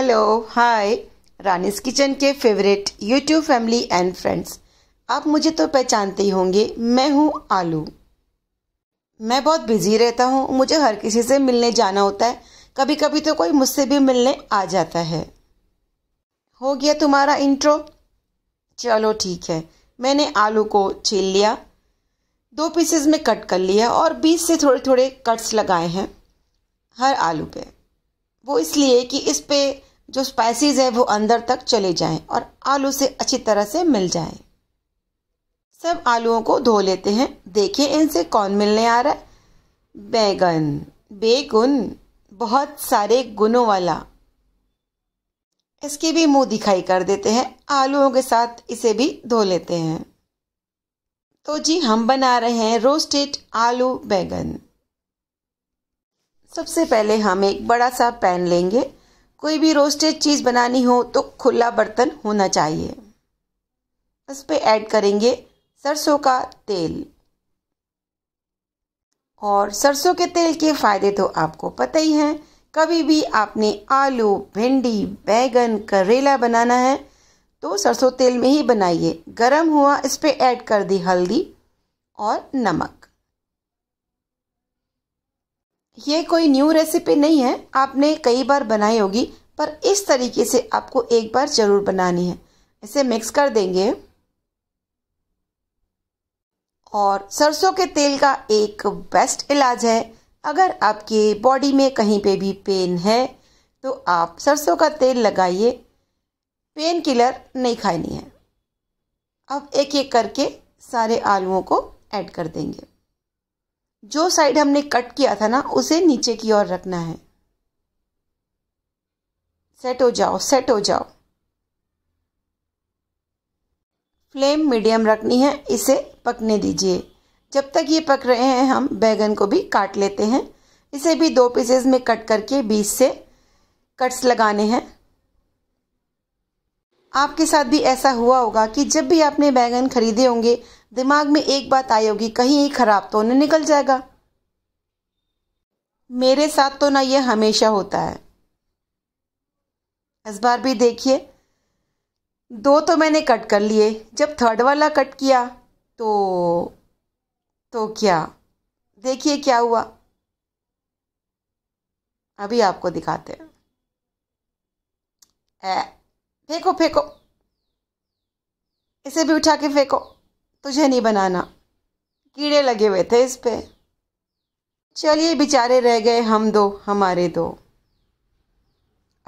Hello hi Rani's kitchen के favourite YouTube family and friends आप मुझे तो पहचानते ही होंगे मैं हूँ आलू मैं बहुत बिजी रहता हूँ मुझे हर किसी से मिलने जाना होता है कभी कभी तो कोई मुझसे भी मिलने आ जाता है हो गया तुम्हारा इंट्रो चलो ठीक है मैंने आलू को छील लिया दो पीसेस में कट कर लिया और बीस से थोड़े थोड़े कट्स लगाए हैं हर आलू पे वो इसलिए कि इस पे जो स्पाइसीज है वो अंदर तक चले जाएं और आलू से अच्छी तरह से मिल जाएं। सब आलुओं को धो लेते हैं देखिए इनसे कौन मिलने आ रहा है बैगन बेगुन बहुत सारे गुणों वाला इसकी भी मुंह दिखाई कर देते हैं आलुओं के साथ इसे भी धो लेते हैं तो जी हम बना रहे हैं रोस्टेड आलू बैगन सबसे पहले हम एक बड़ा सा पैन लेंगे कोई भी रोस्टेड चीज़ बनानी हो तो खुला बर्तन होना चाहिए इस पे ऐड करेंगे सरसों का तेल और सरसों के तेल के फ़ायदे तो आपको पता ही हैं कभी भी आपने आलू भिंडी बैगन करेला बनाना है तो सरसों तेल में ही बनाइए गरम हुआ इस पे ऐड कर दी हल्दी और नमक ये कोई न्यू रेसिपी नहीं है आपने कई बार बनाई होगी पर इस तरीके से आपको एक बार ज़रूर बनानी है इसे मिक्स कर देंगे और सरसों के तेल का एक बेस्ट इलाज है अगर आपके बॉडी में कहीं पे भी पेन है तो आप सरसों का तेल लगाइए पेन किलर नहीं खानी है अब एक एक करके सारे आलुओं को ऐड कर देंगे जो साइड हमने कट किया था ना उसे नीचे की ओर रखना है सेट हो जाओ सेट हो जाओ फ्लेम मीडियम रखनी है इसे पकने दीजिए जब तक ये पक रहे हैं हम बैगन को भी काट लेते हैं इसे भी दो पीसेस में कट करके बीच से कट्स लगाने हैं आपके साथ भी ऐसा हुआ होगा कि जब भी आपने बैगन खरीदे होंगे दिमाग में एक बात आई होगी कहीं खराब तो नहीं निकल जाएगा मेरे साथ तो ना यह हमेशा होता है इस बार भी देखिए दो तो मैंने कट कर लिए जब थर्ड वाला कट किया तो तो क्या देखिए क्या हुआ अभी आपको दिखाते हैं फेंको फेंको इसे भी उठा के फेंको तुझे नहीं बनाना कीड़े लगे हुए थे इस पे चलिए बेचारे रह गए हम दो हमारे दो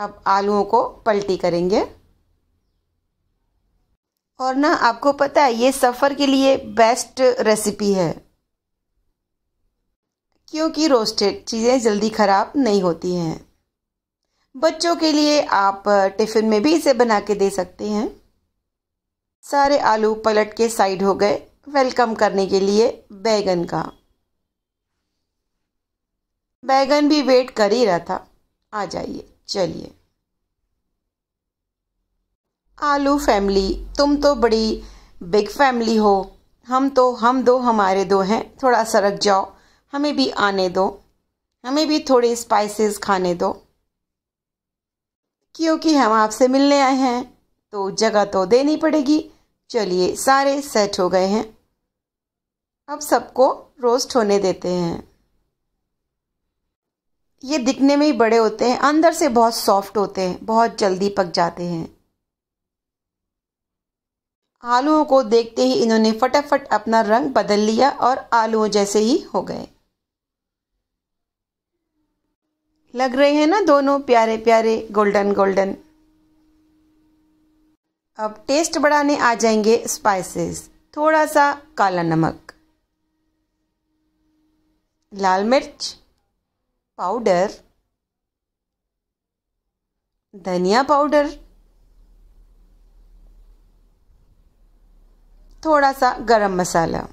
अब आलूओं को पलटी करेंगे और ना आपको पता है ये सफ़र के लिए बेस्ट रेसिपी है क्योंकि रोस्टेड चीज़ें जल्दी ख़राब नहीं होती हैं बच्चों के लिए आप टिफ़िन में भी इसे बना के दे सकते हैं सारे आलू पलट के साइड हो गए वेलकम करने के लिए बैगन का बैगन भी वेट कर ही रहा था आ जाइए चलिए आलू फैमिली तुम तो बड़ी बिग फैमिली हो हम तो हम दो हमारे दो हैं थोड़ा सरक जाओ हमें भी आने दो हमें भी थोड़े स्पाइसेस खाने दो क्योंकि हम आपसे मिलने आए हैं तो जगह तो देनी पड़ेगी चलिए सारे सेट हो गए हैं अब सबको रोस्ट होने देते हैं ये दिखने में ही बड़े होते हैं अंदर से बहुत सॉफ्ट होते हैं बहुत जल्दी पक जाते हैं आलूओं को देखते ही इन्होंने फटाफट अपना रंग बदल लिया और आलूओं जैसे ही हो गए लग रहे हैं ना दोनों प्यारे प्यारे गोल्डन गोल्डन अब टेस्ट बढ़ाने आ जाएंगे स्पाइसेस थोड़ा सा काला नमक लाल मिर्च पाउडर धनिया पाउडर थोड़ा सा गरम मसाला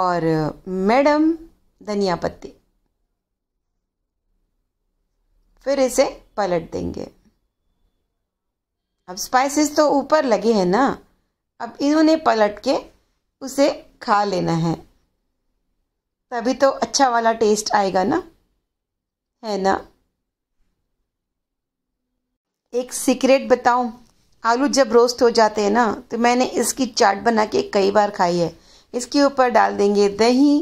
और मैडम धनिया पत्ते फिर इसे पलट देंगे अब स्पाइसेस तो ऊपर लगे हैं ना अब इन्होंने पलट के उसे खा लेना है तभी तो अच्छा वाला टेस्ट आएगा ना है ना एक सीक्रेट बताऊं आलू जब रोस्ट हो जाते हैं ना तो मैंने इसकी चाट बना के कई बार खाई है इसके ऊपर डाल देंगे दही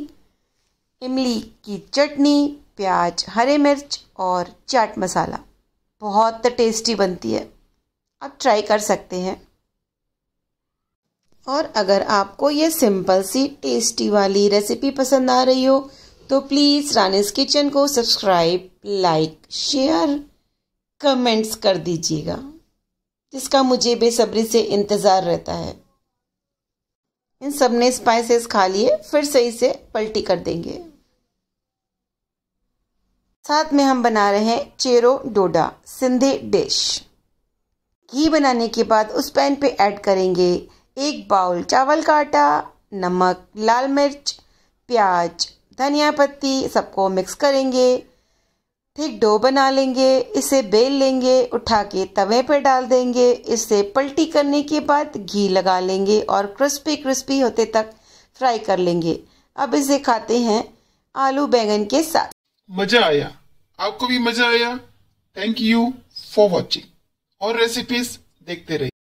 इमली की चटनी प्याज हरे मिर्च और चाट मसाला बहुत टेस्टी बनती है आप ट्राई कर सकते हैं और अगर आपको ये सिंपल सी टेस्टी वाली रेसिपी पसंद आ रही हो तो प्लीज़ रानिस किचन को सब्सक्राइब लाइक शेयर कमेंट्स कर दीजिएगा जिसका मुझे बेसब्री से इंतज़ार रहता है इन सब ने स्पाइसेस खा लिए फिर सही से पलटी कर देंगे साथ में हम बना रहे हैं चेरो डोडा सिंधी डिश घी बनाने के बाद उस पैन पे ऐड करेंगे एक बाउल चावल का आटा नमक लाल मिर्च प्याज धनिया पत्ती सबको मिक्स करेंगे ठीक डो बना लेंगे इसे बेल लेंगे उठा के तवे पर डाल देंगे इसे पलटी करने के बाद घी लगा लेंगे और क्रिस्पी क्रिस्पी होते तक फ्राई कर लेंगे अब इसे खाते हैं आलू बैंगन के साथ मज़ा आया आपको भी मज़ा आया थैंक यू फॉर वॉचिंग और रेसिपीज देखते रहिए